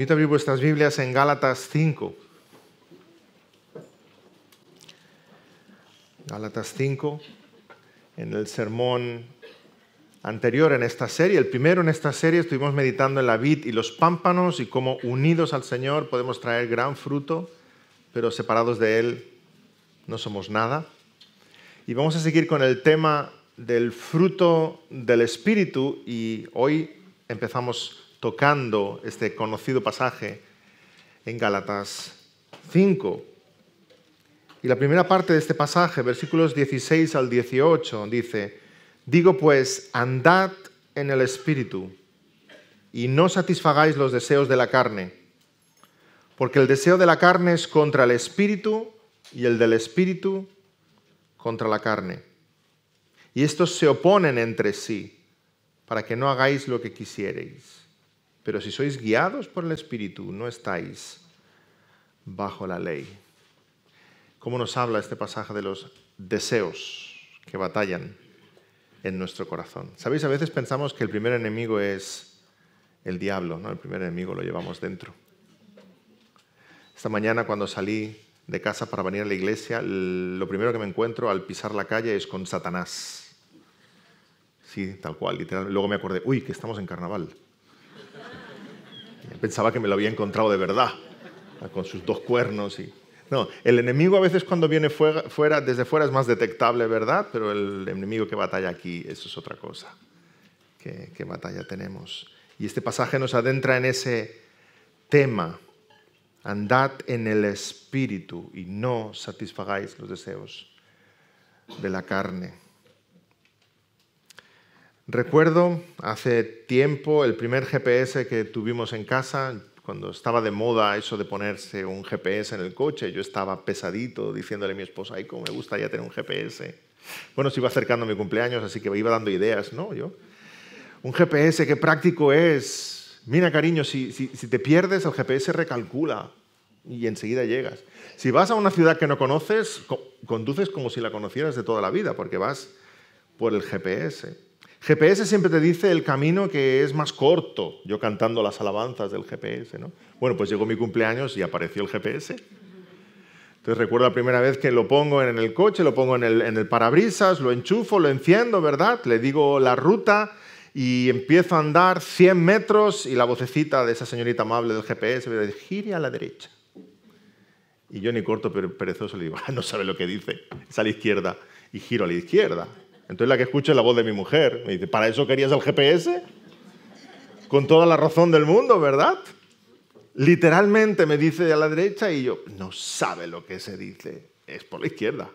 Invito a abrir vuestras Biblias en Gálatas 5. Gálatas 5, en el sermón anterior en esta serie, el primero en esta serie, estuvimos meditando en la vid y los pámpanos y cómo unidos al Señor podemos traer gran fruto, pero separados de Él no somos nada. Y vamos a seguir con el tema del fruto del Espíritu y hoy empezamos tocando este conocido pasaje en Gálatas 5. Y la primera parte de este pasaje, versículos 16 al 18, dice, digo pues, andad en el Espíritu y no satisfagáis los deseos de la carne, porque el deseo de la carne es contra el Espíritu y el del Espíritu contra la carne. Y estos se oponen entre sí, para que no hagáis lo que quisiereis. Pero si sois guiados por el Espíritu, no estáis bajo la ley. ¿Cómo nos habla este pasaje de los deseos que batallan en nuestro corazón? Sabéis, a veces pensamos que el primer enemigo es el diablo, ¿no? El primer enemigo lo llevamos dentro. Esta mañana cuando salí de casa para venir a la iglesia, lo primero que me encuentro al pisar la calle es con Satanás. Sí, tal cual, literal. Luego me acordé, uy, que estamos en carnaval. Pensaba que me lo había encontrado de verdad, con sus dos cuernos y... No, el enemigo a veces cuando viene fuera, desde fuera es más detectable, ¿verdad? Pero el enemigo que batalla aquí, eso es otra cosa. ¿Qué, qué batalla tenemos? Y este pasaje nos adentra en ese tema. Andad en el espíritu y no satisfagáis los deseos de la carne. Recuerdo hace tiempo el primer GPS que tuvimos en casa, cuando estaba de moda eso de ponerse un GPS en el coche, yo estaba pesadito diciéndole a mi esposa, ay, cómo me gustaría tener un GPS. Bueno, se iba acercando mi cumpleaños, así que iba dando ideas, ¿no? Yo, un GPS, qué práctico es. Mira, cariño, si, te pierdes, el GPS recalcula y enseguida llegas. Si vas a una ciudad que no conoces, conduces como si la conocieras de toda la vida, porque vas por el GPS. GPS siempre te dice el camino que es más corto, yo cantando las alabanzas del GPS, ¿no? Bueno, pues llegó mi cumpleaños y apareció el GPS. Entonces recuerdo la primera vez que lo pongo en el coche, lo pongo en el, parabrisas, lo enchufo, lo enciendo, ¿verdad? Le digo la ruta y empiezo a andar 100 metros y la vocecita de esa señorita amable del GPS me dice, gire a la derecha. Y yo ni corto pero perezoso le digo, no sabe lo que dice, es a la izquierda. Y giro a la izquierda. Entonces la que escucha es la voz de mi mujer. Me dice, ¿para eso querías el GPS? Con toda la razón del mundo, ¿verdad? Literalmente me dice a la derecha y yo, no sabe lo que se dice, es por la izquierda.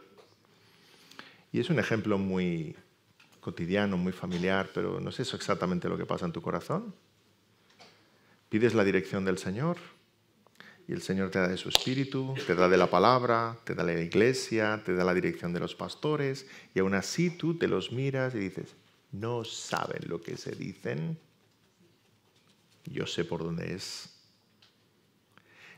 Y es un ejemplo muy cotidiano, muy familiar, pero ¿no sé exactamente lo que pasa en tu corazón? ¿Pides la dirección del Señor? Y el Señor te da de su espíritu, te da de la palabra, te da de la iglesia, te da la dirección de los pastores, y aún así tú te los miras y dices, no saben lo que se dicen, yo sé por dónde es.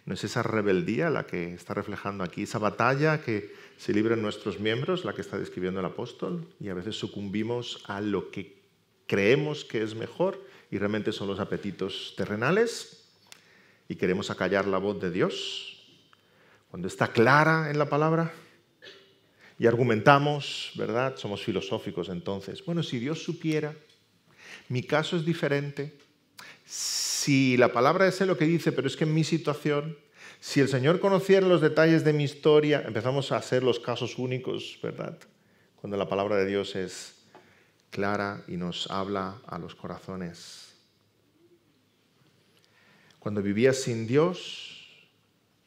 ¿No es esa rebeldía la que está reflejando aquí, esa batalla que se libra en nuestros miembros, la que está describiendo el apóstol? Y a veces sucumbimos a lo que creemos que es mejor y realmente son los apetitos terrenales y queremos acallar la voz de Dios, cuando está clara en la palabra y argumentamos, ¿verdad? Somos filosóficos entonces. Bueno, si Dios supiera, mi caso es diferente. Si la palabra es lo que dice, pero es que en mi situación, si el Señor conociera los detalles de mi historia, empezamos a hacer los casos únicos, ¿verdad? Cuando la palabra de Dios es clara y nos habla a los corazones. Cuando vivías sin Dios,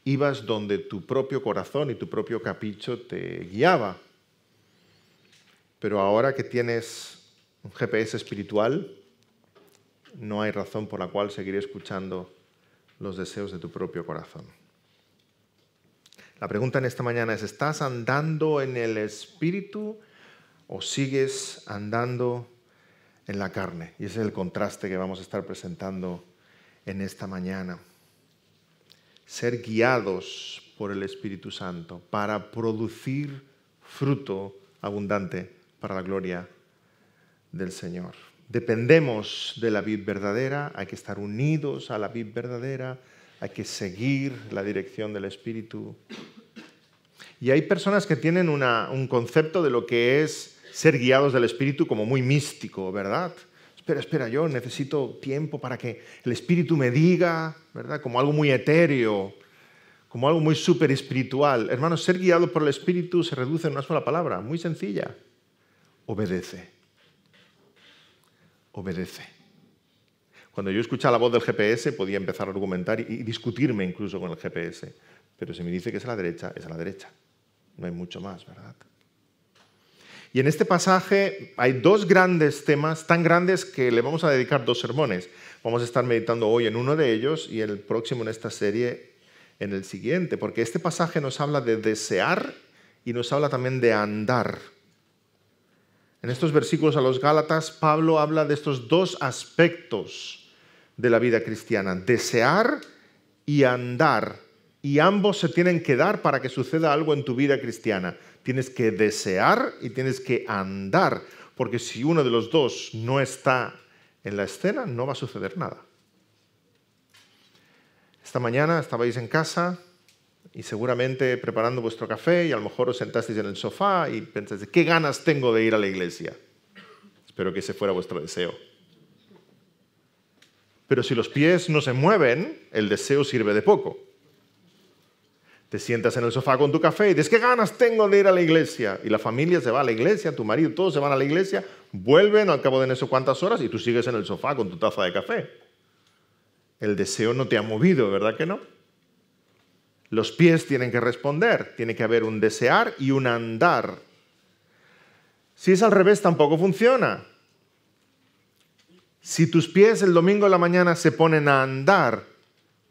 ibas donde tu propio corazón y tu propio capricho te guiaba. Pero ahora que tienes un GPS espiritual, no hay razón por la cual seguir escuchando los deseos de tu propio corazón. La pregunta en esta mañana es, ¿estás andando en el espíritu o sigues andando en la carne? Y ese es el contraste que vamos a estar presentando en esta mañana. Ser guiados por el Espíritu Santo para producir fruto abundante para la gloria del Señor. Dependemos de la vid verdadera, hay que estar unidos a la vid verdadera, hay que seguir la dirección del Espíritu. Y hay personas que tienen un concepto de lo que es ser guiados del Espíritu como muy místico, ¿verdad? espera, espera, yo necesito tiempo para que el Espíritu me diga, ¿verdad? Como algo muy etéreo, como algo muy súper espiritual. Hermanos, ser guiado por el Espíritu se reduce en una sola palabra, muy sencilla. Obedece. Obedece. Cuando yo escuchaba la voz del GPS podía empezar a argumentar y discutirme incluso con el GPS, pero si me dice que es a la derecha, es a la derecha. No hay mucho más, ¿verdad? Y en este pasaje hay dos grandes temas, tan grandes que le vamos a dedicar dos sermones. Vamos a estar meditando hoy en uno de ellos y el próximo en esta serie en el siguiente, porque este pasaje nos habla de desear y nos habla también de andar. En estos versículos a los Gálatas, Pablo habla de estos dos aspectos de la vida cristiana, desear y andar y ambos se tienen que dar para que suceda algo en tu vida cristiana. Tienes que desear y tienes que andar, porque si uno de los dos no está en la escena, no va a suceder nada. Esta mañana estabais en casa y seguramente preparando vuestro café y a lo mejor os sentasteis en el sofá y pensasteis ¿qué ganas tengo de ir a la iglesia? Espero que ese fuera vuestro deseo. Pero si los pies no se mueven, el deseo sirve de poco. Te sientas en el sofá con tu café y dices, ¿qué ganas tengo de ir a la iglesia? Y la familia se va a la iglesia, tu marido, todos se van a la iglesia, vuelven al cabo de no sé cuántas horas y tú sigues en el sofá con tu taza de café. El deseo no te ha movido, ¿verdad que no? Los pies tienen que responder, tiene que haber un desear y un andar. Si es al revés, tampoco funciona. Si tus pies el domingo en la mañana se ponen a andar,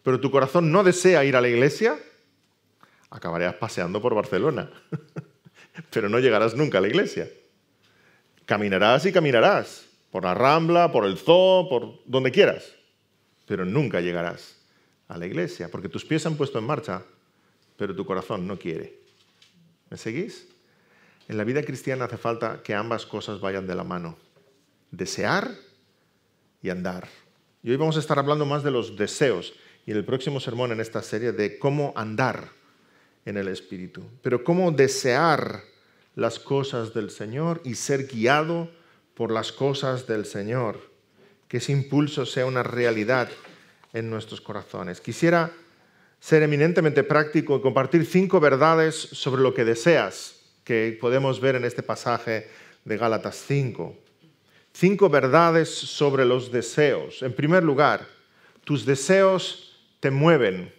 pero tu corazón no desea ir a la iglesia, acabarás paseando por Barcelona, pero no llegarás nunca a la iglesia. Caminarás y caminarás, por la Rambla, por el Zoo, por donde quieras, pero nunca llegarás a la iglesia, porque tus pies se han puesto en marcha, pero tu corazón no quiere. ¿Me seguís? En la vida cristiana hace falta que ambas cosas vayan de la mano, desear y andar. Y hoy vamos a estar hablando más de los deseos y en el próximo sermón en esta serie de cómo andar en el Espíritu. Pero cómo desear las cosas del Señor y ser guiado por las cosas del Señor. Que ese impulso sea una realidad en nuestros corazones. Quisiera ser eminentemente práctico y compartir cinco verdades sobre lo que deseas que podemos ver en este pasaje de Gálatas 5. Cinco verdades sobre los deseos. En primer lugar, tus deseos te mueven.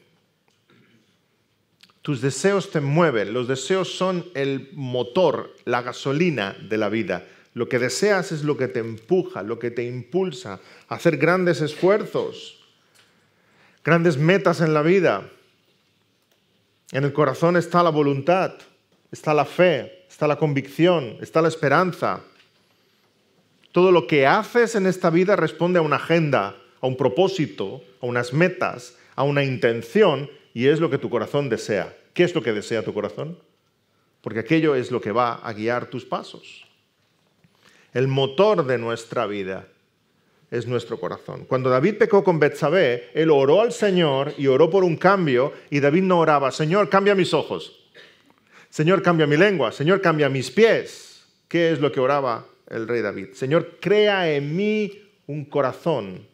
Tus deseos te mueven, los deseos son el motor, la gasolina de la vida. Lo que deseas es lo que te empuja, lo que te impulsa a hacer grandes esfuerzos, grandes metas en la vida. En el corazón está la voluntad, está la fe, está la convicción, está la esperanza. Todo lo que haces en esta vida responde a una agenda, a un propósito, a unas metas, a una intención y es lo que tu corazón desea. ¿Qué es lo que desea tu corazón? Porque aquello es lo que va a guiar tus pasos. El motor de nuestra vida es nuestro corazón. Cuando David pecó con Betsabé, él oró al Señor y oró por un cambio y David no oraba, Señor, cambia mis ojos. Señor, cambia mi lengua. Señor, cambia mis pies. ¿Qué es lo que oraba el rey David? Señor, crea en mí un corazón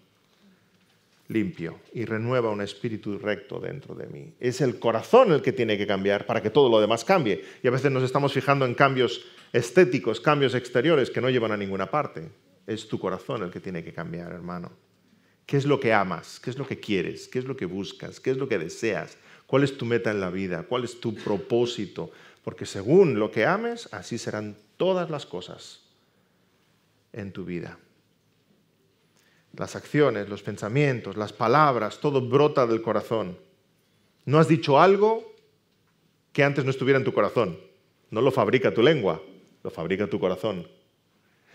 limpio y renueva un espíritu recto dentro de mí. Es el corazón el que tiene que cambiar para que todo lo demás cambie. Y a veces nos estamos fijando en cambios estéticos, cambios exteriores que no llevan a ninguna parte. Es tu corazón el que tiene que cambiar, hermano. ¿Qué es lo que amas? ¿Qué es lo que quieres? ¿Qué es lo que buscas? ¿Qué es lo que deseas? ¿Cuál es tu meta en la vida? ¿Cuál es tu propósito? Porque según lo que ames, así serán todas las cosas en tu vida. Las acciones, los pensamientos, las palabras, todo brota del corazón. No has dicho algo que antes no estuviera en tu corazón. No lo fabrica tu lengua, lo fabrica tu corazón.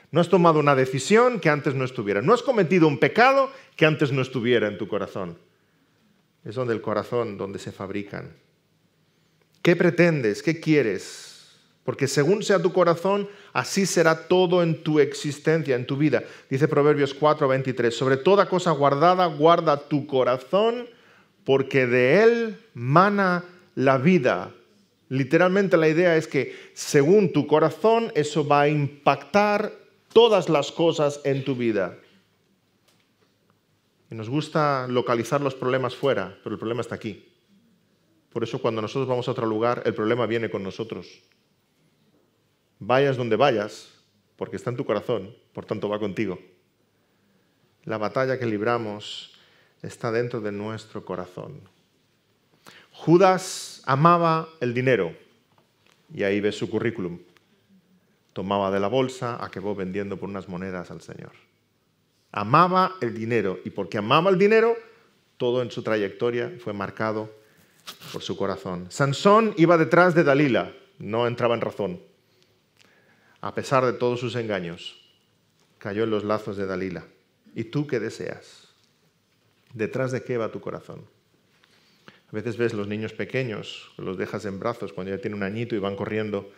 No has tomado una decisión que antes no estuviera. No has cometido un pecado que antes no estuviera en tu corazón. Es donde el corazón, donde se fabrican. ¿Qué pretendes? ¿Qué quieres? Porque según sea tu corazón, así será todo en tu existencia, en tu vida. Dice Proverbios 4, 23. Sobre toda cosa guardada, guarda tu corazón, porque de él mana la vida. Literalmente la idea es que según tu corazón, eso va a impactar todas las cosas en tu vida. Y nos gusta localizar los problemas fuera, pero el problema está aquí. Por eso cuando nosotros vamos a otro lugar, el problema viene con nosotros. Vayas donde vayas, porque está en tu corazón, por tanto va contigo. La batalla que libramos está dentro de nuestro corazón. Judas amaba el dinero, y ahí ves su currículum. Tomaba de la bolsa, acabó vendiendo por unas monedas al Señor. Amaba el dinero, y porque amaba el dinero, todo en su trayectoria fue marcado por su corazón. Sansón iba detrás de Dalila, no entraba en razón a pesar de todos sus engaños, cayó en los lazos de Dalila. ¿Y tú qué deseas? ¿Detrás de qué va tu corazón? A veces ves los niños pequeños, los dejas en brazos cuando ya tienen un añito y van corriendo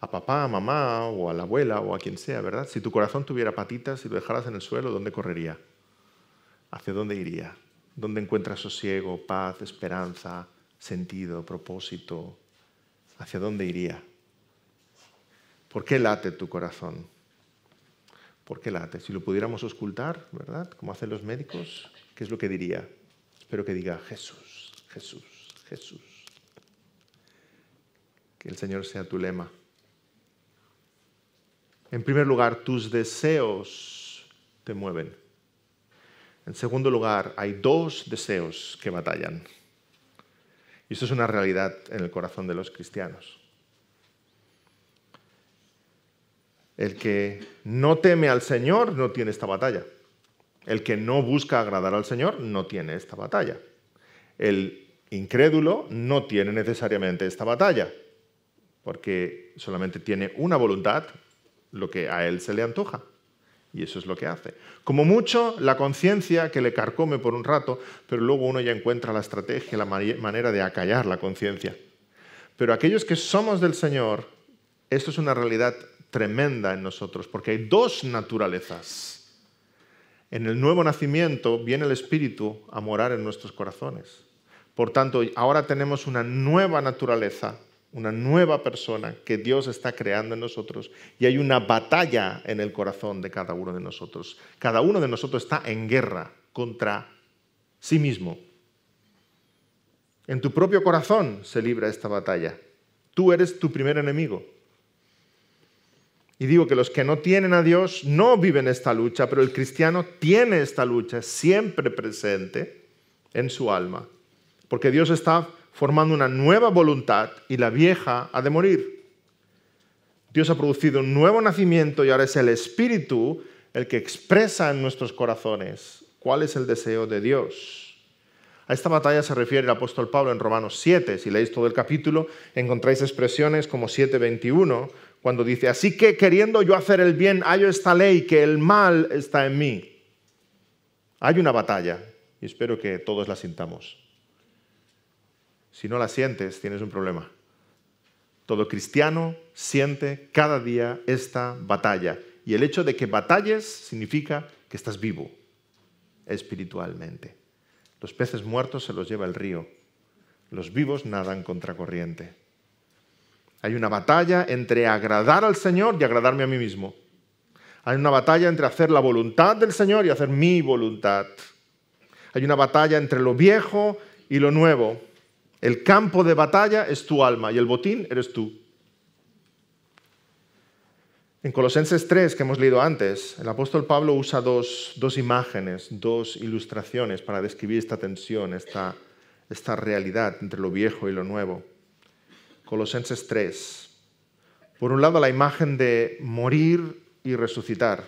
a papá, a mamá o a la abuela o a quien sea, ¿verdad? Si tu corazón tuviera patitas y lo dejaras en el suelo, ¿dónde correría? ¿Hacia dónde iría? ¿Dónde encuentras sosiego, paz, esperanza, sentido, propósito? ¿Hacia dónde iría? ¿Por qué late tu corazón? ¿Por qué late? Si lo pudiéramos ocultar, ¿verdad? Como hacen los médicos, ¿qué es lo que diría? Espero que diga Jesús, Jesús, Jesús. Que el Señor sea tu lema. En primer lugar, tus deseos te mueven. En segundo lugar, hay dos deseos que batallan. Y eso es una realidad en el corazón de los cristianos. El que no teme al Señor no tiene esta batalla. El que no busca agradar al Señor no tiene esta batalla. El incrédulo no tiene necesariamente esta batalla, porque solamente tiene una voluntad, lo que a él se le antoja. Y eso es lo que hace. Como mucho, la conciencia que le carcome por un rato, pero luego uno ya encuentra la estrategia, la manera de acallar la conciencia. Pero aquellos que somos del Señor, esto es una realidad tremenda en nosotros, porque hay dos naturalezas. En el nuevo nacimiento viene el Espíritu a morar en nuestros corazones. Por tanto, ahora tenemos una nueva naturaleza, una nueva persona que Dios está creando en nosotros y hay una batalla en el corazón de cada uno de nosotros. Cada uno de nosotros está en guerra contra sí mismo. En tu propio corazón se libra esta batalla. Tú eres tu primer enemigo. Y digo que los que no tienen a Dios no viven esta lucha, pero el cristiano tiene esta lucha siempre presente en su alma, porque Dios está formando una nueva voluntad y la vieja ha de morir. Dios ha producido un nuevo nacimiento y ahora es el Espíritu el que expresa en nuestros corazones cuál es el deseo de Dios. A esta batalla se refiere el apóstol Pablo en Romanos 7. Si leéis todo el capítulo, encontráis expresiones como 7.21, cuando dice, así que queriendo yo hacer el bien, hallo esta ley, que el mal está en mí. Hay una batalla y espero que todos la sintamos. Si no la sientes, tienes un problema. Todo cristiano siente cada día esta batalla. Y el hecho de que batalles significa que estás vivo espiritualmente. Los peces muertos se los lleva el río. Los vivos nadan contracorriente. Hay una batalla entre agradar al Señor y agradarme a mí mismo. Hay una batalla entre hacer la voluntad del Señor y hacer mi voluntad. Hay una batalla entre lo viejo y lo nuevo. El campo de batalla es tu alma y el botín eres tú. En Colosenses 3, que hemos leído antes, el apóstol Pablo usa dos, imágenes, dos ilustraciones para describir esta tensión, esta realidad entre lo viejo y lo nuevo. Colosenses 3. Por un lado, la imagen de morir y resucitar.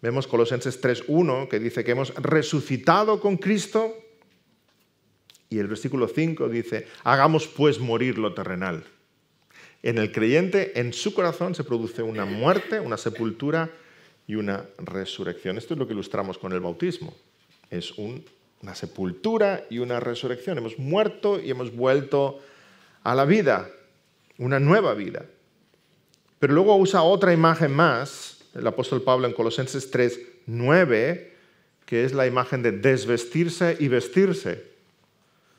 Vemos Colosenses 3.1 que dice que hemos resucitado con Cristo y el versículo 5 dice, hagamos pues morir lo terrenal. En el creyente, en su corazón, se produce una muerte, una sepultura y una resurrección. Esto es lo que ilustramos con el bautismo. Es una sepultura y una resurrección. Hemos muerto y hemos vuelto a la vida, una nueva vida. Pero luego usa otra imagen más, el apóstol Pablo en Colosenses 3, 9, que es la imagen de desvestirse y vestirse.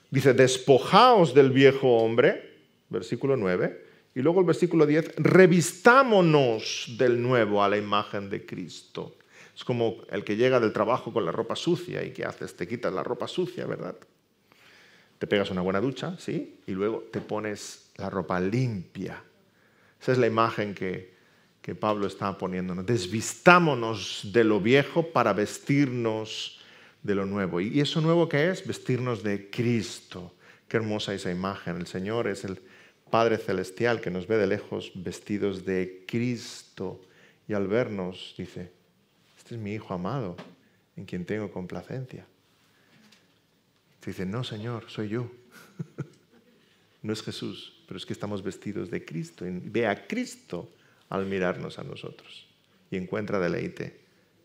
Dice, despojaos del viejo hombre, versículo 9, y luego el versículo 10, revistámonos del nuevo a la imagen de Cristo. Es como el que llega del trabajo con la ropa sucia y que haces? Te quitas la ropa sucia, ¿verdad? Te pegas una buena ducha, ¿sí? Y luego te pones la ropa limpia. Esa es la imagen que, que Pablo está poniéndonos. Desvistámonos de lo viejo para vestirnos de lo nuevo. ¿Y eso nuevo qué es? Vestirnos de Cristo. Qué hermosa esa imagen. El Señor es el Padre Celestial que nos ve de lejos vestidos de Cristo. Y al vernos dice, este es mi Hijo amado, en quien tengo complacencia dicen, no, Señor, soy yo. no es Jesús, pero es que estamos vestidos de Cristo. Ve a Cristo al mirarnos a nosotros y encuentra deleite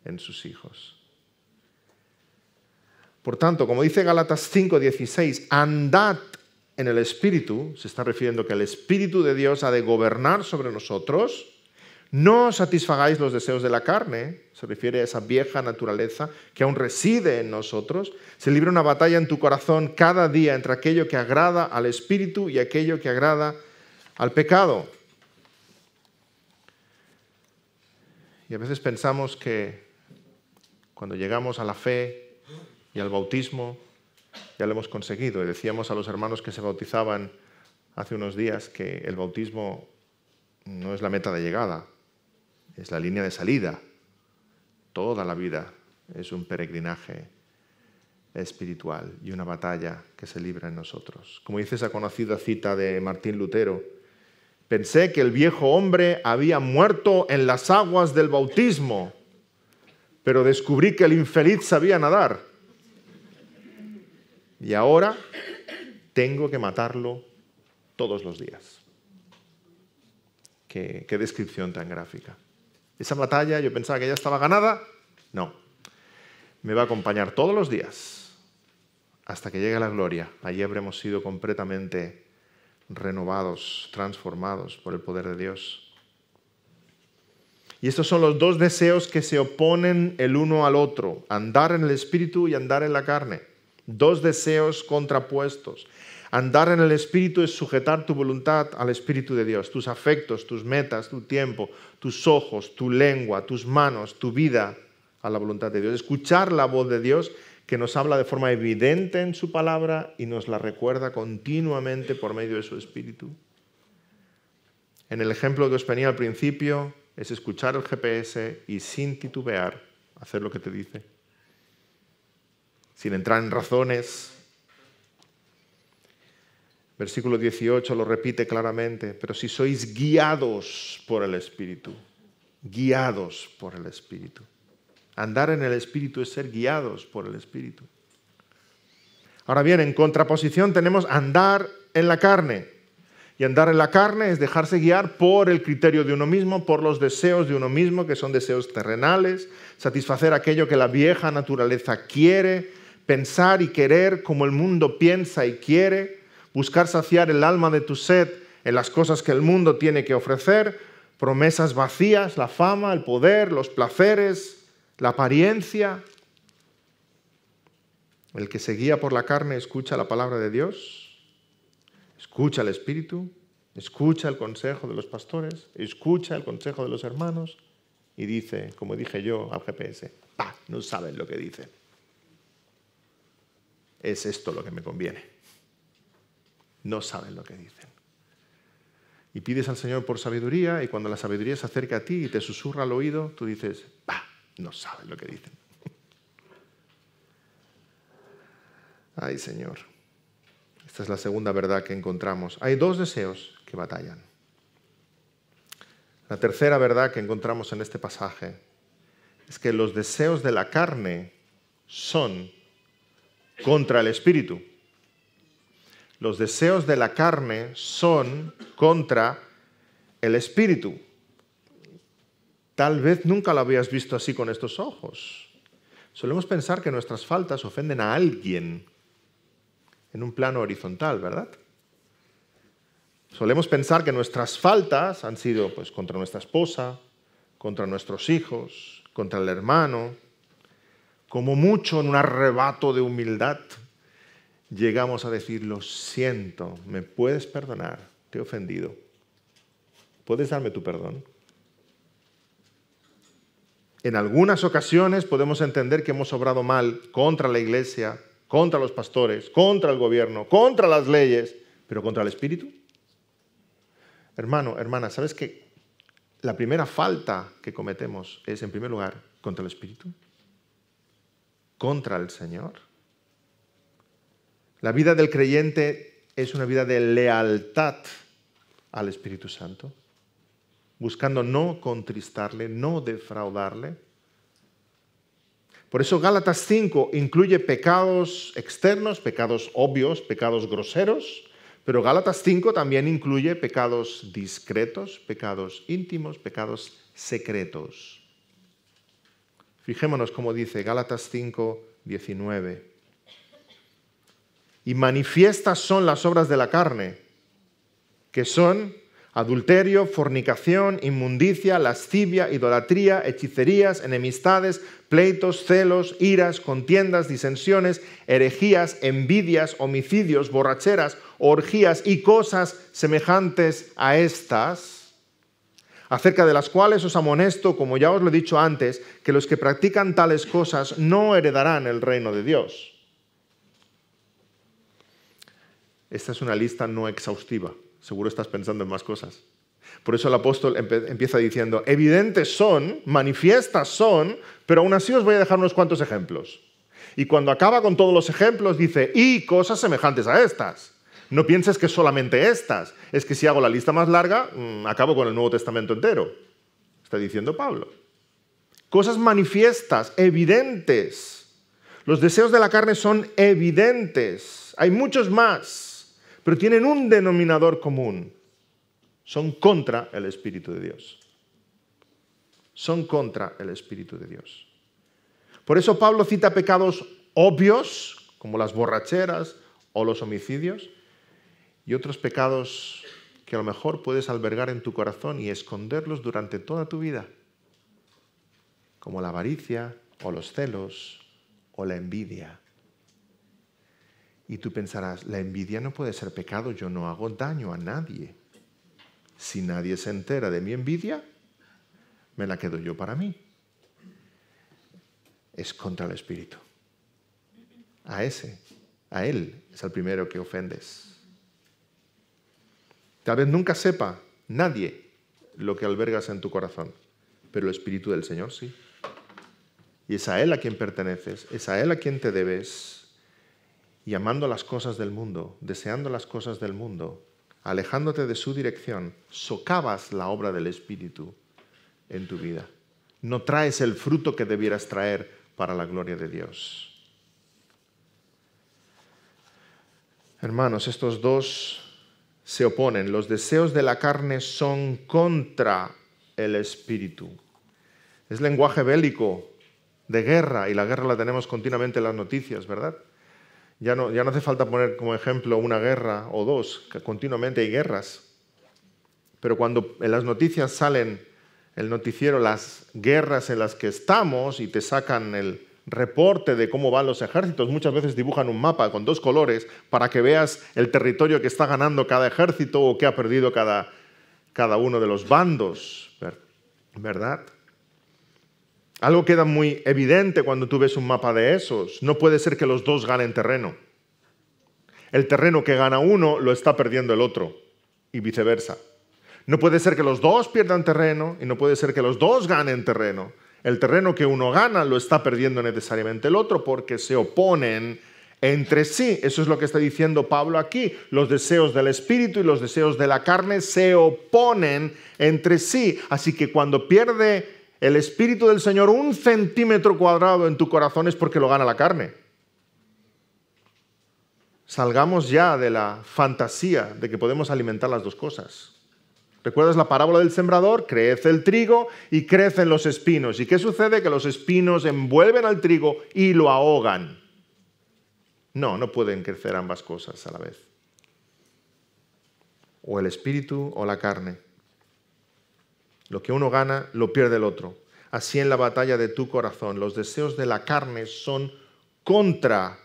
en sus hijos. Por tanto, como dice Galatas 5:16, andad en el Espíritu, se está refiriendo que el Espíritu de Dios ha de gobernar sobre nosotros no satisfagáis los deseos de la carne, se refiere a esa vieja naturaleza que aún reside en nosotros. Se libra una batalla en tu corazón cada día entre aquello que agrada al espíritu y aquello que agrada al pecado. Y a veces pensamos que cuando llegamos a la fe y al bautismo, ya lo hemos conseguido. Y decíamos a los hermanos que se bautizaban hace unos días que el bautismo no es la meta de llegada, es la línea de salida. Toda la vida es un peregrinaje espiritual y una batalla que se libra en nosotros. Como dice esa conocida cita de Martín Lutero, pensé que el viejo hombre había muerto en las aguas del bautismo, pero descubrí que el infeliz sabía nadar. Y ahora tengo que matarlo todos los días. Qué, descripción tan gráfica. Esa batalla yo pensaba que ya estaba ganada. No. Me va a acompañar todos los días hasta que llegue la gloria. Allí habremos sido completamente renovados, transformados por el poder de Dios. Y estos son los dos deseos que se oponen el uno al otro, andar en el espíritu y andar en la carne. Dos deseos contrapuestos. Andar en el Espíritu es sujetar tu voluntad al Espíritu de Dios, tus afectos, tus metas, tu tiempo, tus ojos, tu lengua, tus manos, tu vida a la voluntad de Dios. Escuchar la voz de Dios que nos habla de forma evidente en su palabra y nos la recuerda continuamente por medio de su Espíritu. En el ejemplo que os ponía al principio es escuchar el GPS y sin titubear hacer lo que te dice, sin entrar en razones, Versículo 18 lo repite claramente, pero si sois guiados por el Espíritu, guiados por el Espíritu. Andar en el Espíritu es ser guiados por el Espíritu. Ahora bien, en contraposición tenemos andar en la carne. Y andar en la carne es dejarse guiar por el criterio de uno mismo, por los deseos de uno mismo, que son deseos terrenales, satisfacer aquello que la vieja naturaleza quiere, pensar y querer como el mundo piensa y quiere, buscar saciar el alma de tu sed en las cosas que el mundo tiene que ofrecer, promesas vacías, la fama, el poder, los placeres, la apariencia. El que se guía por la carne escucha la palabra de Dios, escucha el Espíritu, escucha el consejo de los pastores, escucha el consejo de los hermanos y dice, como dije yo al GPS, ¡pah! no saben lo que dicen. Es esto lo que me conviene no saben lo que dicen. Y pides al Señor por sabiduría y cuando la sabiduría se acerca a ti y te susurra al oído, tú dices, bah, no saben lo que dicen. Ay Señor, esta es la segunda verdad que encontramos. Hay dos deseos que batallan. La tercera verdad que encontramos en este pasaje es que los deseos de la carne son contra el espíritu los deseos de la carne son contra el espíritu. Tal vez nunca lo habías visto así con estos ojos. Solemos pensar que nuestras faltas ofenden a alguien en un plano horizontal, ¿verdad? Solemos pensar que nuestras faltas han sido pues, contra nuestra esposa, contra nuestros hijos, contra el hermano, como mucho en un arrebato de humildad llegamos a decir, lo siento, me puedes perdonar, te he ofendido. ¿Puedes darme tu perdón? En algunas ocasiones podemos entender que hemos obrado mal contra la iglesia, contra los pastores, contra el gobierno, contra las leyes, pero contra el espíritu. Hermano, hermana, ¿sabes que la primera falta que cometemos es, en primer lugar, contra el espíritu? ¿Contra el Señor? La vida del creyente es una vida de lealtad al Espíritu Santo, buscando no contristarle, no defraudarle. Por eso Gálatas 5 incluye pecados externos, pecados obvios, pecados groseros, pero Gálatas 5 también incluye pecados discretos, pecados íntimos, pecados secretos. Fijémonos como dice Gálatas 5, 19. Y manifiestas son las obras de la carne, que son adulterio, fornicación, inmundicia, lascivia, idolatría, hechicerías, enemistades, pleitos, celos, iras, contiendas, disensiones, herejías, envidias, homicidios, borracheras, orgías y cosas semejantes a estas, acerca de las cuales os amonesto, como ya os lo he dicho antes, que los que practican tales cosas no heredarán el reino de Dios. Esta es una lista no exhaustiva. Seguro estás pensando en más cosas. Por eso el apóstol empieza diciendo, evidentes son, manifiestas son, pero aún así os voy a dejar unos cuantos ejemplos. Y cuando acaba con todos los ejemplos, dice, y cosas semejantes a estas. No pienses que solamente estas. Es que si hago la lista más larga, mm, acabo con el Nuevo Testamento entero. Está diciendo Pablo. Cosas manifiestas, evidentes. Los deseos de la carne son evidentes. Hay muchos más pero tienen un denominador común. Son contra el Espíritu de Dios. Son contra el Espíritu de Dios. Por eso Pablo cita pecados obvios, como las borracheras o los homicidios, y otros pecados que a lo mejor puedes albergar en tu corazón y esconderlos durante toda tu vida, como la avaricia o los celos o la envidia. Y tú pensarás, la envidia no puede ser pecado, yo no hago daño a nadie. Si nadie se entera de mi envidia, me la quedo yo para mí. Es contra el Espíritu. A ese, a él es el primero que ofendes. Tal vez nunca sepa nadie lo que albergas en tu corazón, pero el Espíritu del Señor sí. Y es a Él a quien perteneces, es a Él a quien te debes y amando las cosas del mundo, deseando las cosas del mundo, alejándote de su dirección, socavas la obra del Espíritu en tu vida. No traes el fruto que debieras traer para la gloria de Dios. Hermanos, estos dos se oponen. Los deseos de la carne son contra el espíritu. Es lenguaje bélico, de guerra, y la guerra la tenemos continuamente en las noticias, ¿verdad? Ya no, hace falta poner como ejemplo una guerra o dos, continuamente hay guerras. Pero cuando en las noticias salen el noticiero las guerras en las que estamos y te sacan el reporte de cómo van los ejércitos, muchas veces dibujan un mapa con dos colores para que veas el territorio que está ganando cada ejército o que ha perdido cada, cada uno de los bandos, ¿verdad? Algo queda muy evidente cuando tú ves un mapa de esos. No puede ser que los dos ganen terreno. El terreno que gana uno lo está perdiendo el otro y viceversa. No puede ser que los dos pierdan terreno y no puede ser que los dos ganen terreno. El terreno que uno gana lo está perdiendo necesariamente el otro porque se oponen entre sí. Eso es lo que está diciendo Pablo aquí. Los deseos del espíritu y los deseos de la carne se oponen entre sí. Así que cuando pierde el Espíritu del Señor un centímetro cuadrado en tu corazón es porque lo gana la carne. Salgamos ya de la fantasía de que podemos alimentar las dos cosas. ¿Recuerdas la parábola del sembrador? Crece el trigo y crecen los espinos. ¿Y qué sucede? Que los espinos envuelven al trigo y lo ahogan. No, no pueden crecer ambas cosas a la vez. O el espíritu o la carne. Lo que uno gana, lo pierde el otro. Así en la batalla de tu corazón, los deseos de la carne son contra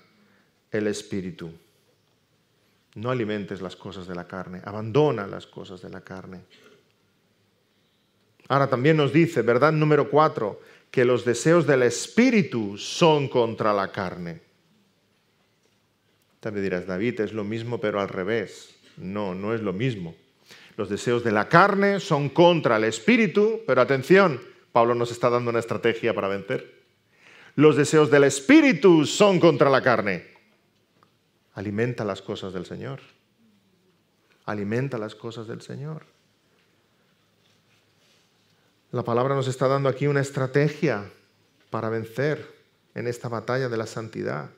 el espíritu. No alimentes las cosas de la carne, abandona las cosas de la carne. Ahora también nos dice, verdad número cuatro, que los deseos del espíritu son contra la carne. También dirás, David, es lo mismo pero al revés. No, no es lo mismo. Los deseos de la carne son contra el espíritu, pero atención, Pablo nos está dando una estrategia para vencer. Los deseos del espíritu son contra la carne. Alimenta las cosas del Señor. Alimenta las cosas del Señor. La palabra nos está dando aquí una estrategia para vencer en esta batalla de la santidad.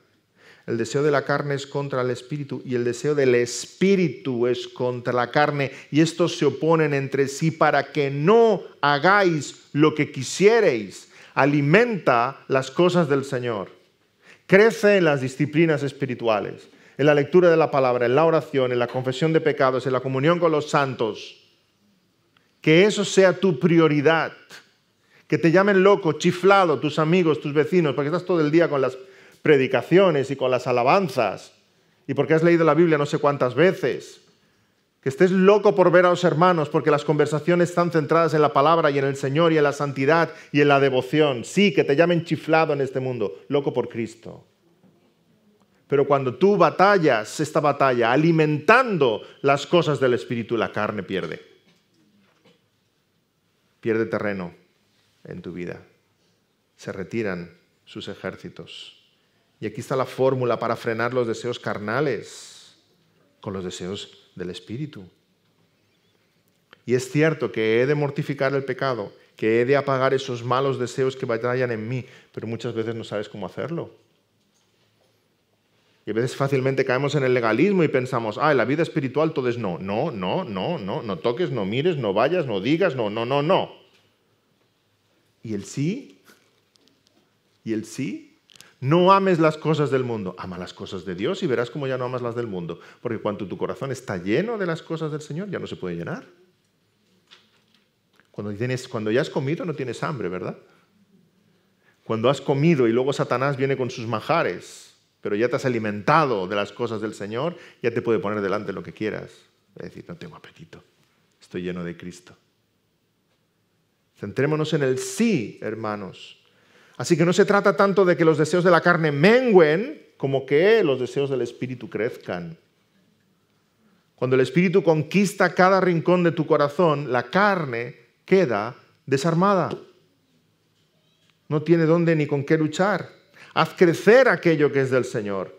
El deseo de la carne es contra el espíritu y el deseo del espíritu es contra la carne y estos se oponen entre sí para que no hagáis lo que quisiereis. Alimenta las cosas del Señor. Crece en las disciplinas espirituales, en la lectura de la palabra, en la oración, en la confesión de pecados, en la comunión con los santos. Que eso sea tu prioridad. Que te llamen loco, chiflado, tus amigos, tus vecinos, porque estás todo el día con las predicaciones y con las alabanzas y porque has leído la Biblia no sé cuántas veces. Que estés loco por ver a los hermanos porque las conversaciones están centradas en la palabra y en el Señor y en la santidad y en la devoción. Sí, que te llamen chiflado en este mundo, loco por Cristo. Pero cuando tú batallas esta batalla alimentando las cosas del Espíritu, la carne pierde. Pierde terreno en tu vida. Se retiran sus ejércitos. Y aquí está la fórmula para frenar los deseos carnales con los deseos del Espíritu. Y es cierto que he de mortificar el pecado, que he de apagar esos malos deseos que batallan en mí, pero muchas veces no sabes cómo hacerlo. Y a veces fácilmente caemos en el legalismo y pensamos, ah, en la vida espiritual todo es no, no, no, no, no, no toques, no mires, no vayas, no digas, no, no, no, no. Y el sí, y el sí no ames las cosas del mundo, ama las cosas de Dios y verás cómo ya no amas las del mundo, porque cuando tu corazón está lleno de las cosas del Señor, ya no se puede llenar. Cuando, cuando ya has comido no tienes hambre, ¿verdad? Cuando has comido y luego Satanás viene con sus majares, pero ya te has alimentado de las cosas del Señor, ya te puede poner delante lo que quieras. Es decir, no tengo apetito, estoy lleno de Cristo. Centrémonos en el sí, hermanos. Así que no se trata tanto de que los deseos de la carne mengüen, como que los deseos del espíritu crezcan. Cuando el espíritu conquista cada rincón de tu corazón, la carne queda desarmada. No tiene dónde ni con qué luchar. Haz crecer aquello que es del Señor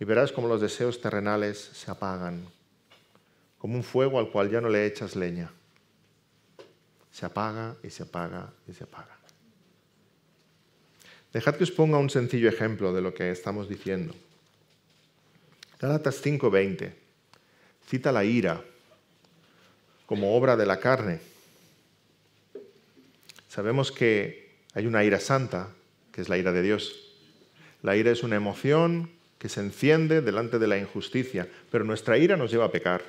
y verás cómo los deseos terrenales se apagan, como un fuego al cual ya no le echas leña. Se apaga y se apaga y se apaga. Dejad que os ponga un sencillo ejemplo de lo que estamos diciendo. Gálatas 5:20 cita la ira como obra de la carne. Sabemos que hay una ira santa, que es la ira de Dios. La ira es una emoción que se enciende delante de la injusticia, pero nuestra ira nos lleva a pecar.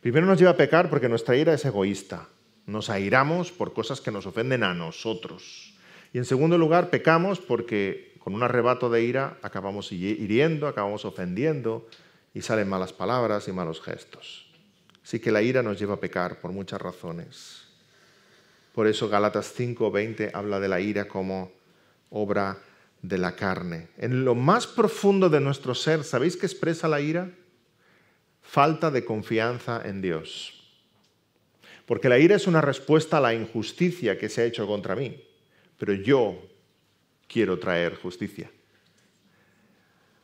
Primero nos lleva a pecar porque nuestra ira es egoísta. Nos airamos por cosas que nos ofenden a nosotros y en segundo lugar, pecamos porque con un arrebato de ira acabamos hiriendo, acabamos ofendiendo y salen malas palabras y malos gestos. Así que la ira nos lleva a pecar por muchas razones. Por eso Galatas 5:20 habla de la ira como obra de la carne. En lo más profundo de nuestro ser, ¿sabéis qué expresa la ira? Falta de confianza en Dios. Porque la ira es una respuesta a la injusticia que se ha hecho contra mí pero yo quiero traer justicia.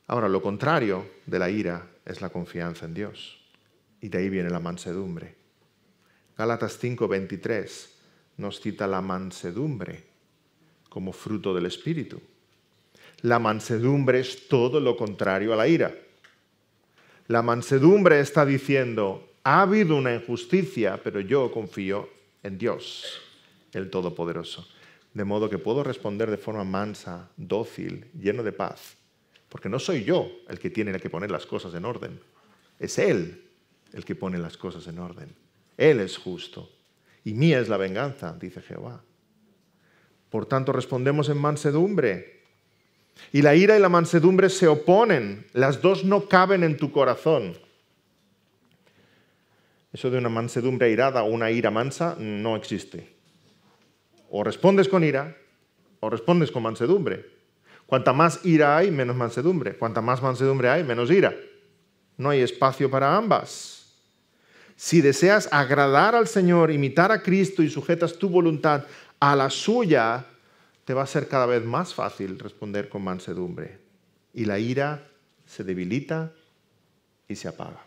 Ahora, lo contrario de la ira es la confianza en Dios. Y de ahí viene la mansedumbre. Gálatas 5:23 nos cita la mansedumbre como fruto del Espíritu. La mansedumbre es todo lo contrario a la ira. La mansedumbre está diciendo, ha habido una injusticia, pero yo confío en Dios, el Todopoderoso de modo que puedo responder de forma mansa, dócil, lleno de paz. Porque no soy yo el que tiene que poner las cosas en orden. Es Él el que pone las cosas en orden. Él es justo. Y mía es la venganza, dice Jehová. Por tanto, respondemos en mansedumbre. Y la ira y la mansedumbre se oponen. Las dos no caben en tu corazón. Eso de una mansedumbre airada o una ira mansa no existe. O respondes con ira o respondes con mansedumbre. Cuanta más ira hay, menos mansedumbre. Cuanta más mansedumbre hay, menos ira. No hay espacio para ambas. Si deseas agradar al Señor, imitar a Cristo y sujetas tu voluntad a la suya, te va a ser cada vez más fácil responder con mansedumbre. Y la ira se debilita y se apaga.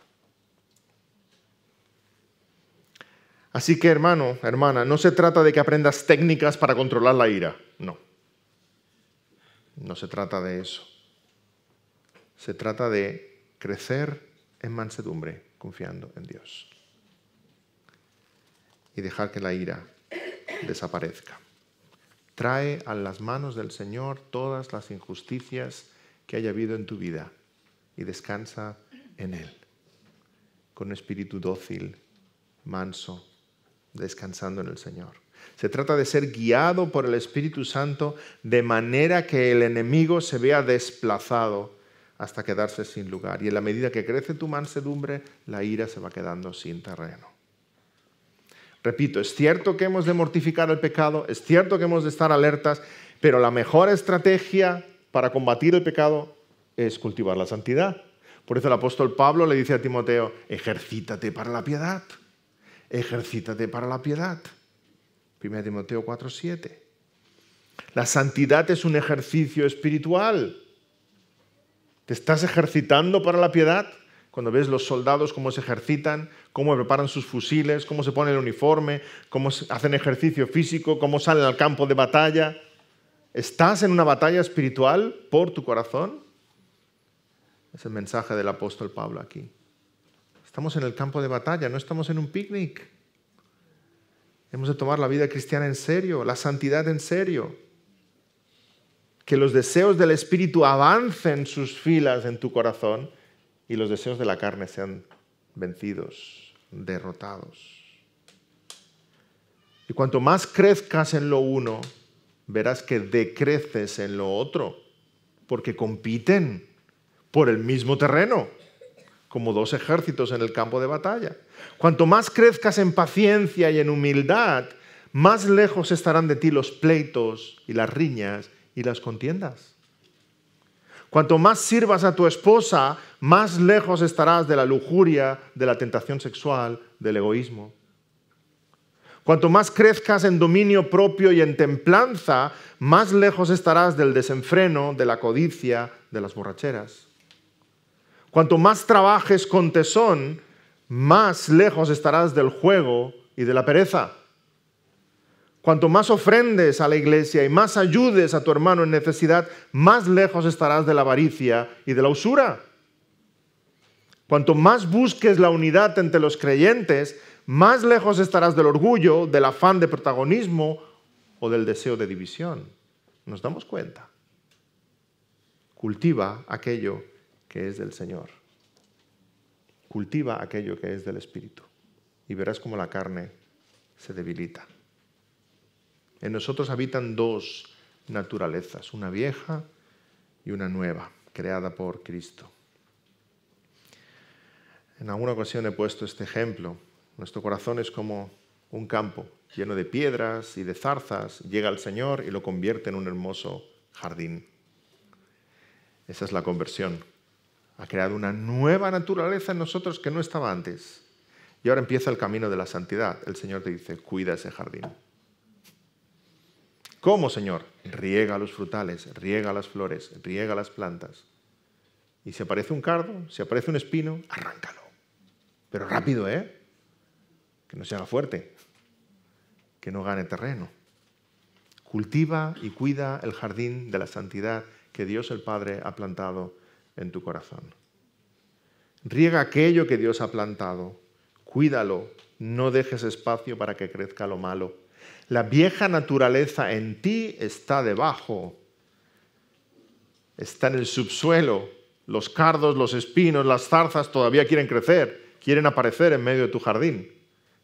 Así que hermano, hermana, no se trata de que aprendas técnicas para controlar la ira, no. No se trata de eso. Se trata de crecer en mansedumbre, confiando en Dios. Y dejar que la ira desaparezca. Trae a las manos del Señor todas las injusticias que haya habido en tu vida y descansa en Él, con un espíritu dócil, manso descansando en el Señor. Se trata de ser guiado por el Espíritu Santo de manera que el enemigo se vea desplazado hasta quedarse sin lugar. Y en la medida que crece tu mansedumbre, la ira se va quedando sin terreno. Repito, es cierto que hemos de mortificar el pecado, es cierto que hemos de estar alertas, pero la mejor estrategia para combatir el pecado es cultivar la santidad. Por eso el apóstol Pablo le dice a Timoteo, ejercítate para la piedad ejercítate para la piedad. 1 Timoteo 4:7. La santidad es un ejercicio espiritual. ¿Te estás ejercitando para la piedad? Cuando ves los soldados cómo se ejercitan, cómo preparan sus fusiles, cómo se ponen el uniforme, cómo hacen ejercicio físico, cómo salen al campo de batalla. ¿Estás en una batalla espiritual por tu corazón? Es el mensaje del apóstol Pablo aquí. Estamos en el campo de batalla, no estamos en un picnic. Hemos de tomar la vida cristiana en serio, la santidad en serio. Que los deseos del Espíritu avancen sus filas en tu corazón y los deseos de la carne sean vencidos, derrotados. Y cuanto más crezcas en lo uno, verás que decreces en lo otro, porque compiten por el mismo terreno como dos ejércitos en el campo de batalla. Cuanto más crezcas en paciencia y en humildad, más lejos estarán de ti los pleitos y las riñas y las contiendas. Cuanto más sirvas a tu esposa, más lejos estarás de la lujuria, de la tentación sexual, del egoísmo. Cuanto más crezcas en dominio propio y en templanza, más lejos estarás del desenfreno, de la codicia, de las borracheras. Cuanto más trabajes con tesón, más lejos estarás del juego y de la pereza. Cuanto más ofrendes a la iglesia y más ayudes a tu hermano en necesidad, más lejos estarás de la avaricia y de la usura. Cuanto más busques la unidad entre los creyentes, más lejos estarás del orgullo, del afán de protagonismo o del deseo de división. Nos damos cuenta. Cultiva aquello es del Señor. Cultiva aquello que es del Espíritu y verás cómo la carne se debilita. En nosotros habitan dos naturalezas, una vieja y una nueva, creada por Cristo. En alguna ocasión he puesto este ejemplo. Nuestro corazón es como un campo lleno de piedras y de zarzas. Llega al Señor y lo convierte en un hermoso jardín. Esa es la conversión. Ha creado una nueva naturaleza en nosotros que no estaba antes. Y ahora empieza el camino de la santidad. El Señor te dice, cuida ese jardín. ¿Cómo, Señor? Riega los frutales, riega las flores, riega las plantas. Y si aparece un cardo, si aparece un espino, arráncalo. Pero rápido, ¿eh? Que no se haga fuerte, que no gane terreno. Cultiva y cuida el jardín de la santidad que Dios el Padre ha plantado en tu corazón. Riega aquello que Dios ha plantado, cuídalo, no dejes espacio para que crezca lo malo. La vieja naturaleza en ti está debajo, está en el subsuelo. Los cardos, los espinos, las zarzas todavía quieren crecer, quieren aparecer en medio de tu jardín.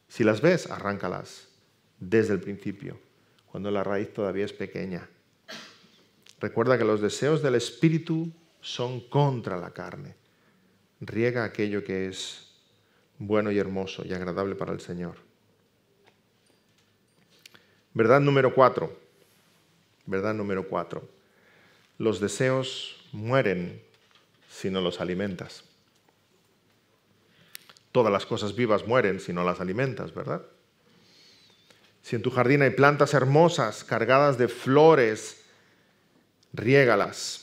Si las ves, arráncalas desde el principio, cuando la raíz todavía es pequeña. Recuerda que los deseos del espíritu son contra la carne. Riega aquello que es bueno y hermoso y agradable para el Señor. Verdad número cuatro. Verdad número cuatro. Los deseos mueren si no los alimentas. Todas las cosas vivas mueren si no las alimentas, ¿verdad? Si en tu jardín hay plantas hermosas cargadas de flores, riégalas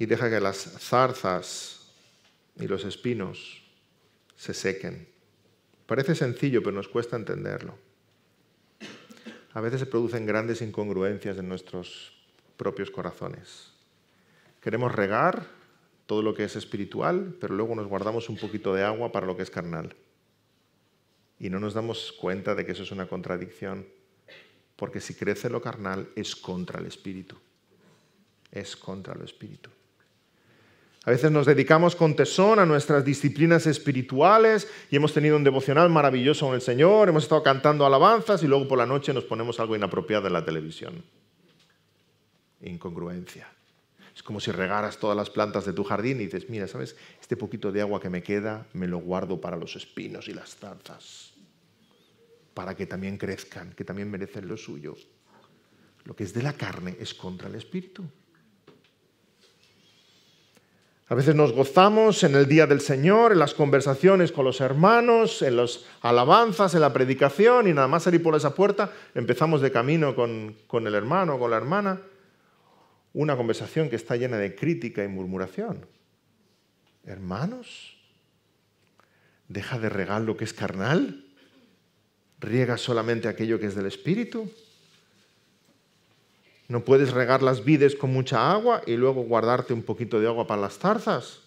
y deja que las zarzas y los espinos se sequen. Parece sencillo, pero nos cuesta entenderlo. A veces se producen grandes incongruencias en nuestros propios corazones. Queremos regar todo lo que es espiritual, pero luego nos guardamos un poquito de agua para lo que es carnal. Y no nos damos cuenta de que eso es una contradicción, porque si crece lo carnal es contra el espíritu. Es contra lo espíritu. A veces nos dedicamos con tesón a nuestras disciplinas espirituales y hemos tenido un devocional maravilloso con el Señor, hemos estado cantando alabanzas y luego por la noche nos ponemos algo inapropiado en la televisión. Incongruencia. Es como si regaras todas las plantas de tu jardín y dices, mira, ¿sabes? Este poquito de agua que me queda me lo guardo para los espinos y las zarzas, para que también crezcan, que también merecen lo suyo. Lo que es de la carne es contra el espíritu. A veces nos gozamos en el día del Señor, en las conversaciones con los hermanos, en las alabanzas, en la predicación, y nada más salir por esa puerta empezamos de camino con, con el hermano o con la hermana. Una conversación que está llena de crítica y murmuración. Hermanos, deja de regar lo que es carnal, riega solamente aquello que es del Espíritu. No puedes regar las vides con mucha agua y luego guardarte un poquito de agua para las zarzas?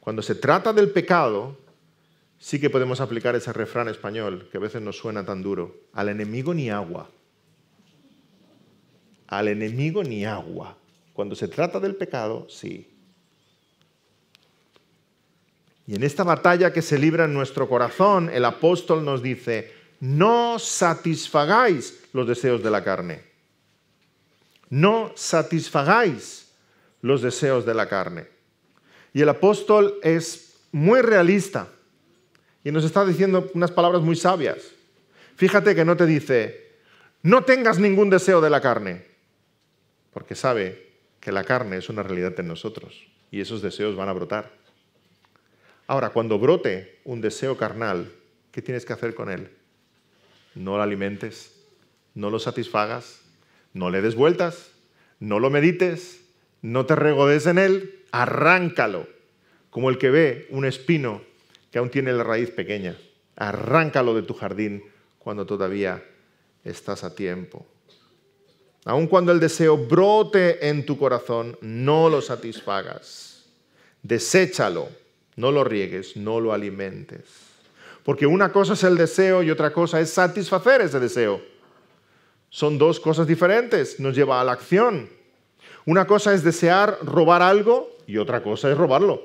Cuando se trata del pecado, sí que podemos aplicar ese refrán español que a veces nos suena tan duro. Al enemigo ni agua. Al enemigo ni agua. Cuando se trata del pecado, sí. Y en esta batalla que se libra en nuestro corazón, el apóstol nos dice, no satisfagáis los deseos de la carne no satisfagáis los deseos de la carne. Y el apóstol es muy realista y nos está diciendo unas palabras muy sabias. Fíjate que no te dice, no tengas ningún deseo de la carne, porque sabe que la carne es una realidad en nosotros y esos deseos van a brotar. Ahora, cuando brote un deseo carnal, ¿qué tienes que hacer con él? No lo alimentes, no lo satisfagas, no le des vueltas, no lo medites, no te regodes en él, arráncalo, como el que ve un espino que aún tiene la raíz pequeña. Arráncalo de tu jardín cuando todavía estás a tiempo. Aun cuando el deseo brote en tu corazón, no lo satisfagas. Deséchalo, no lo riegues, no lo alimentes. Porque una cosa es el deseo y otra cosa es satisfacer ese deseo. Son dos cosas diferentes, nos lleva a la acción. Una cosa es desear robar algo y otra cosa es robarlo.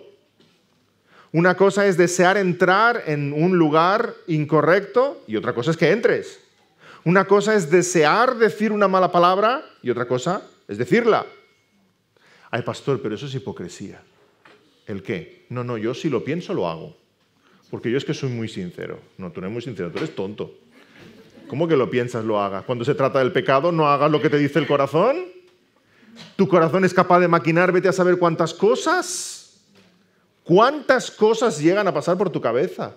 Una cosa es desear entrar en un lugar incorrecto y otra cosa es que entres. Una cosa es desear decir una mala palabra y otra cosa es decirla. Ay, pastor, pero eso es hipocresía. ¿El qué? No, no, yo si lo pienso lo hago. Porque yo es que soy muy sincero. No, tú no eres muy sincero, tú eres tonto. ¿Cómo que lo piensas, lo hagas? Cuando se trata del pecado, no hagas lo que te dice el corazón. ¿Tu corazón es capaz de maquinar, vete a saber cuántas cosas? ¿Cuántas cosas llegan a pasar por tu cabeza?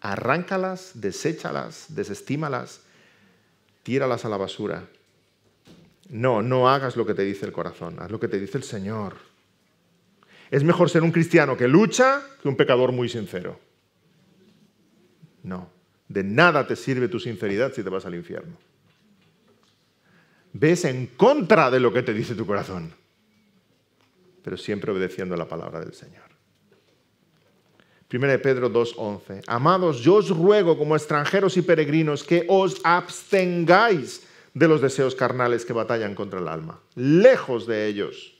Arráncalas, deséchalas, desestímalas, tíralas a la basura. No, no hagas lo que te dice el corazón, haz lo que te dice el Señor. Es mejor ser un cristiano que lucha que un pecador muy sincero. No. De nada te sirve tu sinceridad si te vas al infierno. Ves en contra de lo que te dice tu corazón, pero siempre obedeciendo la palabra del Señor. 1 Pedro 2.11. Amados, yo os ruego como extranjeros y peregrinos que os abstengáis de los deseos carnales que batallan contra el alma, lejos de ellos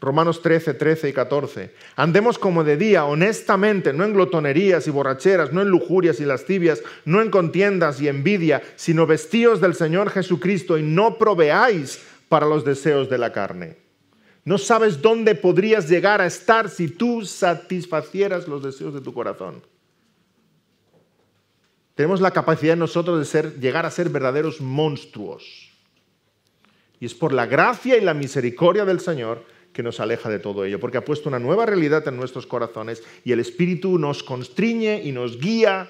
Romanos 13, 13 y 14. Andemos como de día, honestamente, no en glotonerías y borracheras, no en lujurias y lascivias, no en contiendas y envidia, sino vestíos del Señor Jesucristo y no proveáis para los deseos de la carne. No sabes dónde podrías llegar a estar si tú satisfacieras los deseos de tu corazón. Tenemos la capacidad nosotros de ser, llegar a ser verdaderos monstruos. Y es por la gracia y la misericordia del Señor que nos aleja de todo ello, porque ha puesto una nueva realidad en nuestros corazones y el Espíritu nos constriñe y nos guía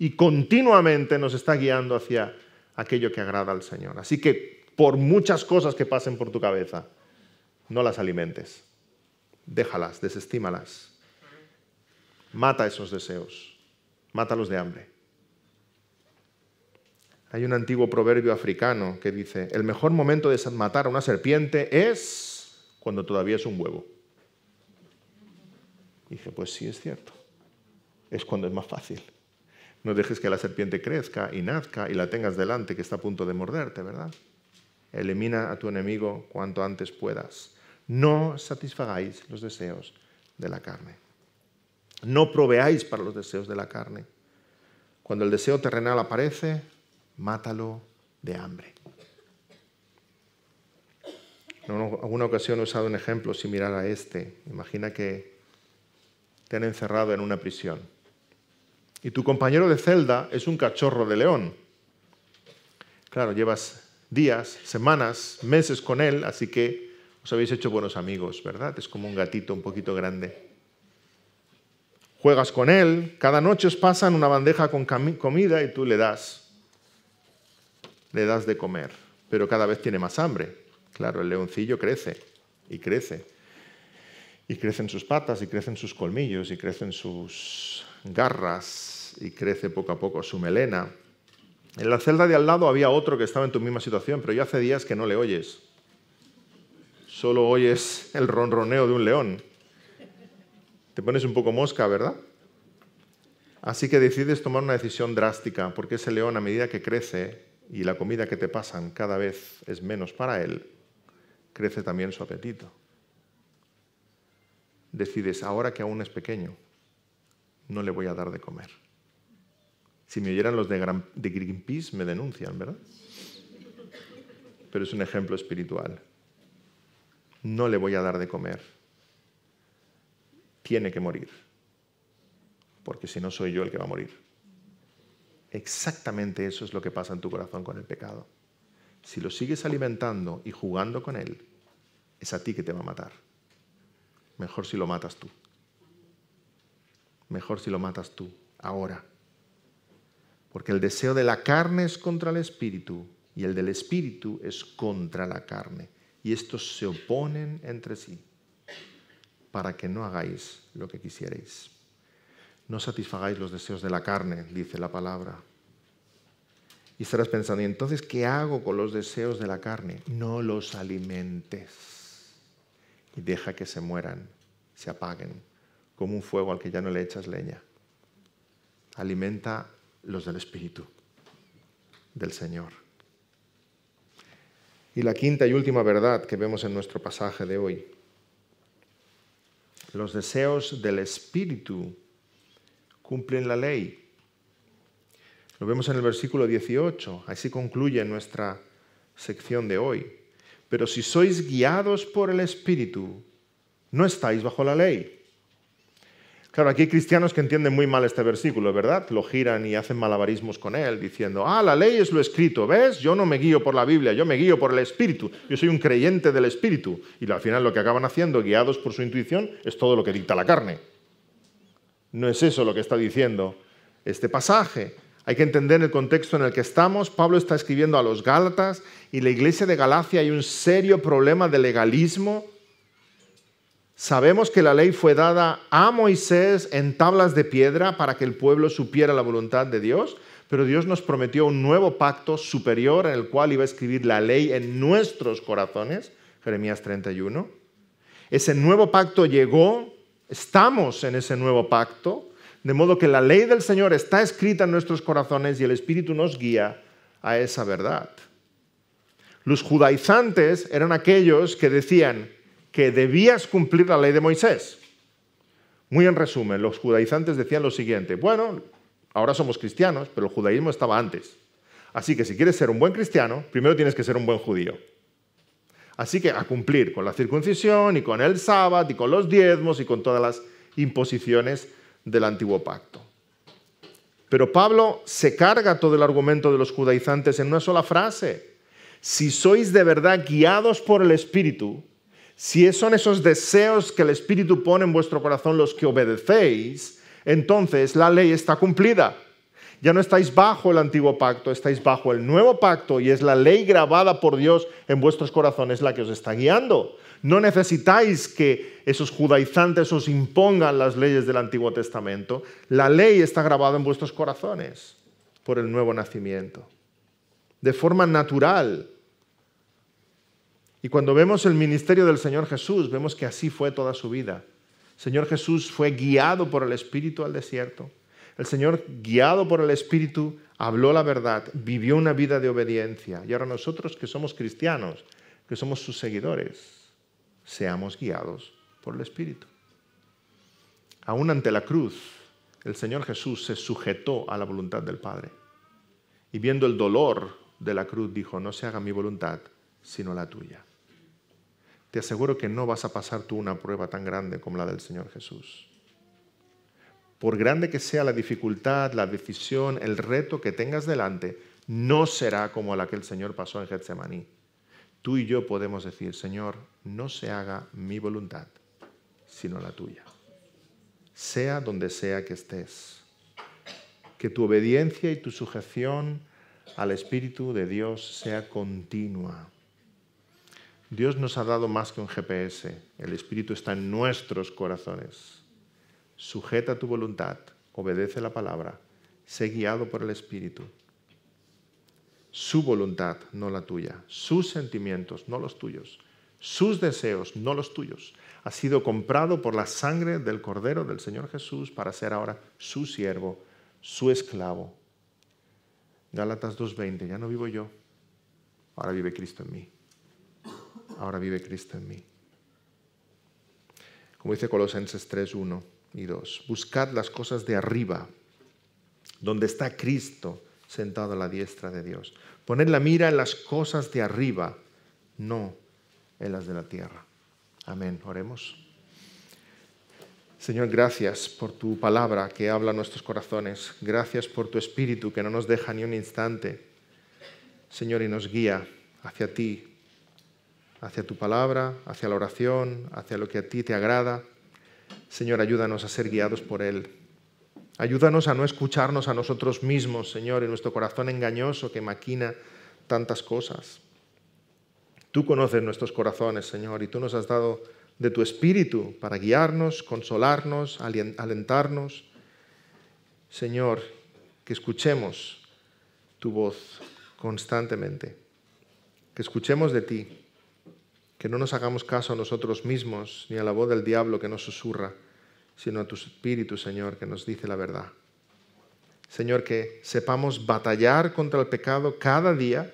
y continuamente nos está guiando hacia aquello que agrada al Señor. Así que por muchas cosas que pasen por tu cabeza, no las alimentes, déjalas, desestímalas, mata esos deseos, mátalos de hambre. Hay un antiguo proverbio africano que dice, el mejor momento de matar a una serpiente es cuando todavía es un huevo. dije, pues sí es cierto. Es cuando es más fácil. No dejes que la serpiente crezca y nazca y la tengas delante que está a punto de morderte, ¿verdad? Elimina a tu enemigo cuanto antes puedas. No satisfagáis los deseos de la carne. No proveáis para los deseos de la carne. Cuando el deseo terrenal aparece, mátalo de hambre. En alguna ocasión he usado un ejemplo similar a este. Imagina que te han encerrado en una prisión y tu compañero de celda es un cachorro de león. Claro, llevas días, semanas, meses con él, así que os habéis hecho buenos amigos, ¿verdad? Es como un gatito un poquito grande. Juegas con él, cada noche os pasan una bandeja con comida y tú le das, le das de comer, pero cada vez tiene más hambre. Claro, el leoncillo crece y crece. Y crecen sus patas, y crecen sus colmillos, y crecen sus garras, y crece poco a poco su melena. En la celda de al lado había otro que estaba en tu misma situación, pero ya hace días que no le oyes. Solo oyes el ronroneo de un león. Te pones un poco mosca, ¿verdad? Así que decides tomar una decisión drástica, porque ese león a medida que crece y la comida que te pasan cada vez es menos para él, crece también su apetito. Decides, ahora que aún es pequeño, no le voy a dar de comer. Si me oyeran los de, Greenpeace me denuncian, ¿verdad? Pero es un ejemplo espiritual. No le voy a dar de comer. Tiene que morir. Porque si no soy yo el que va a morir. Exactamente eso es lo que pasa en tu corazón con el pecado si lo sigues alimentando y jugando con él, es a ti que te va a matar. Mejor si lo matas tú. Mejor si lo matas tú, ahora. Porque el deseo de la carne es contra el espíritu y el del espíritu es contra la carne. Y estos se oponen entre sí para que no hagáis lo que quisierais. No satisfagáis los deseos de la carne, dice la palabra, y estarás pensando, ¿y entonces qué hago con los deseos de la carne? No los alimentes y deja que se mueran, se apaguen, como un fuego al que ya no le echas leña. Alimenta los del Espíritu, del Señor. Y la quinta y última verdad que vemos en nuestro pasaje de hoy. Los deseos del Espíritu cumplen la ley lo vemos en el versículo 18, así concluye nuestra sección de hoy. Pero si sois guiados por el Espíritu, no estáis bajo la ley. Claro, aquí hay cristianos que entienden muy mal este versículo, ¿verdad? Lo giran y hacen malabarismos con él, diciendo, ah, la ley es lo escrito, ¿ves? Yo no me guío por la Biblia, yo me guío por el Espíritu, yo soy un creyente del Espíritu. Y al final lo que acaban haciendo, guiados por su intuición, es todo lo que dicta la carne. No es eso lo que está diciendo este pasaje. Hay que entender el contexto en el que estamos. Pablo está escribiendo a los Gálatas y la iglesia de Galacia hay un serio problema de legalismo. Sabemos que la ley fue dada a Moisés en tablas de piedra para que el pueblo supiera la voluntad de Dios, pero Dios nos prometió un nuevo pacto superior en el cual iba a escribir la ley en nuestros corazones, Jeremías 31. Ese nuevo pacto llegó, estamos en ese nuevo pacto, de modo que la ley del Señor está escrita en nuestros corazones y el Espíritu nos guía a esa verdad. Los judaizantes eran aquellos que decían que debías cumplir la ley de Moisés. Muy en resumen, los judaizantes decían lo siguiente, bueno, ahora somos cristianos, pero el judaísmo estaba antes. Así que si quieres ser un buen cristiano, primero tienes que ser un buen judío. Así que a cumplir con la circuncisión y con el sábado y con los diezmos y con todas las imposiciones del antiguo pacto. Pero Pablo se carga todo el argumento de los judaizantes en una sola frase. Si sois de verdad guiados por el Espíritu, si son esos deseos que el Espíritu pone en vuestro corazón los que obedecéis, entonces la ley está cumplida. Ya no estáis bajo el antiguo pacto, estáis bajo el nuevo pacto y es la ley grabada por Dios en vuestros corazones la que os está guiando. No necesitáis que esos judaizantes os impongan las leyes del Antiguo Testamento. La ley está grabada en vuestros corazones por el nuevo nacimiento, de forma natural. Y cuando vemos el ministerio del Señor Jesús, vemos que así fue toda su vida. El Señor Jesús fue guiado por el Espíritu al desierto. El Señor, guiado por el Espíritu, habló la verdad, vivió una vida de obediencia. Y ahora nosotros que somos cristianos, que somos sus seguidores, seamos guiados por el Espíritu. Aún ante la cruz, el Señor Jesús se sujetó a la voluntad del Padre. Y viendo el dolor de la cruz, dijo, no se haga mi voluntad, sino la tuya. Te aseguro que no vas a pasar tú una prueba tan grande como la del Señor Jesús. Por grande que sea la dificultad, la decisión, el reto que tengas delante, no será como la que el Señor pasó en Getsemaní tú y yo podemos decir, Señor, no se haga mi voluntad, sino la tuya. Sea donde sea que estés. Que tu obediencia y tu sujeción al Espíritu de Dios sea continua. Dios nos ha dado más que un GPS. El Espíritu está en nuestros corazones. Sujeta tu voluntad, obedece la palabra, sé guiado por el Espíritu su voluntad, no la tuya, sus sentimientos, no los tuyos, sus deseos, no los tuyos. Ha sido comprado por la sangre del Cordero del Señor Jesús para ser ahora su siervo, su esclavo. Gálatas 2.20, ya no vivo yo, ahora vive Cristo en mí. Ahora vive Cristo en mí. Como dice Colosenses 3.1 y 2, buscad las cosas de arriba, donde está Cristo sentado a la diestra de Dios. Poner la mira en las cosas de arriba, no en las de la tierra. Amén. Oremos. Señor, gracias por tu palabra que habla a nuestros corazones. Gracias por tu espíritu que no nos deja ni un instante. Señor, y nos guía hacia ti, hacia tu palabra, hacia la oración, hacia lo que a ti te agrada. Señor, ayúdanos a ser guiados por Él. Ayúdanos a no escucharnos a nosotros mismos, Señor, y nuestro corazón engañoso que maquina tantas cosas. Tú conoces nuestros corazones, Señor, y tú nos has dado de tu espíritu para guiarnos, consolarnos, alentarnos. Señor, que escuchemos tu voz constantemente, que escuchemos de ti, que no nos hagamos caso a nosotros mismos ni a la voz del diablo que nos susurra sino a tu Espíritu, Señor, que nos dice la verdad. Señor, que sepamos batallar contra el pecado cada día,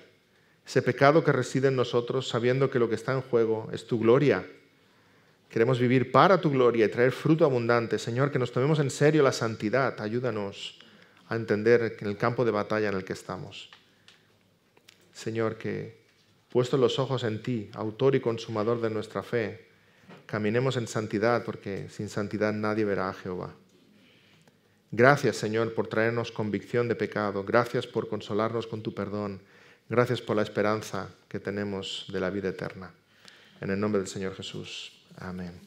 ese pecado que reside en nosotros, sabiendo que lo que está en juego es tu gloria. Queremos vivir para tu gloria y traer fruto abundante. Señor, que nos tomemos en serio la santidad. Ayúdanos a entender el campo de batalla en el que estamos. Señor, que puesto los ojos en ti, autor y consumador de nuestra fe, Caminemos en santidad porque sin santidad nadie verá a Jehová. Gracias Señor por traernos convicción de pecado. Gracias por consolarnos con tu perdón. Gracias por la esperanza que tenemos de la vida eterna. En el nombre del Señor Jesús. Amén.